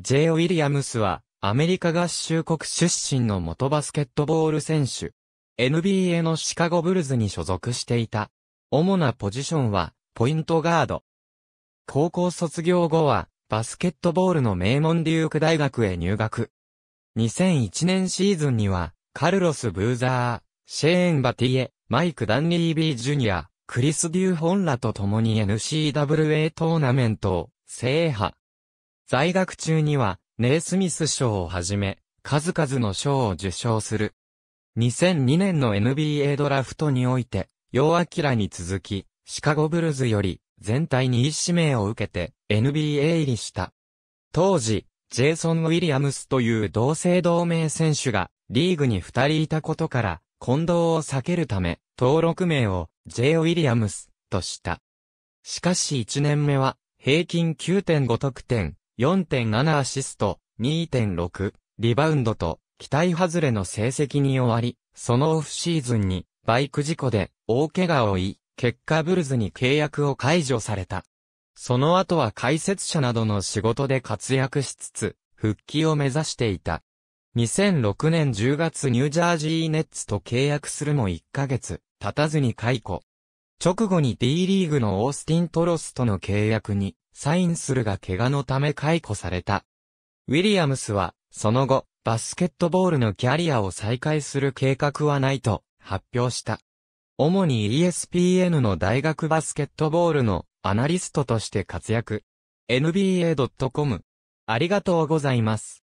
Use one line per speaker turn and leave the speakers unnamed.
J. ウィリアムスは、アメリカ合衆国出身の元バスケットボール選手。NBA のシカゴブルズに所属していた。主なポジションは、ポイントガード。高校卒業後は、バスケットボールの名門デューク大学へ入学。2001年シーズンには、カルロス・ブーザー、シェーン・バティエ、マイク・ダンリー・ビー・ジュニア、クリス・デューホンらと共に n c w a トーナメントを制覇。在学中には、ネイスミス賞をはじめ、数々の賞を受賞する。2002年の NBA ドラフトにおいて、ヨー・アに続き、シカゴブルズより、全体に一指名を受けて、NBA 入りした。当時、ジェイソン・ウィリアムスという同姓同名選手が、リーグに二人いたことから、混同を避けるため、登録名を、J. ウィリアムス、とした。しかし1年目は、平均9.5得点、4.7アシスト、2.6、リバウンドと、期待外れの成績に終わり、そのオフシーズンに、バイク事故で、大怪我を負い、結果ブルズに契約を解除された。その後は解説者などの仕事で活躍しつつ、復帰を目指していた。2006年10月ニュージャージーネッツと契約するも1ヶ月、経たずに解雇。直後に D リーグのオースティン・トロスとの契約にサインするが怪我のため解雇された。ウィリアムスは、その後、バスケットボールのキャリアを再開する計画はないと発表した。主に ESPN の大学バスケットボールのアナリストとして活躍。NBA.com ありがとうございます。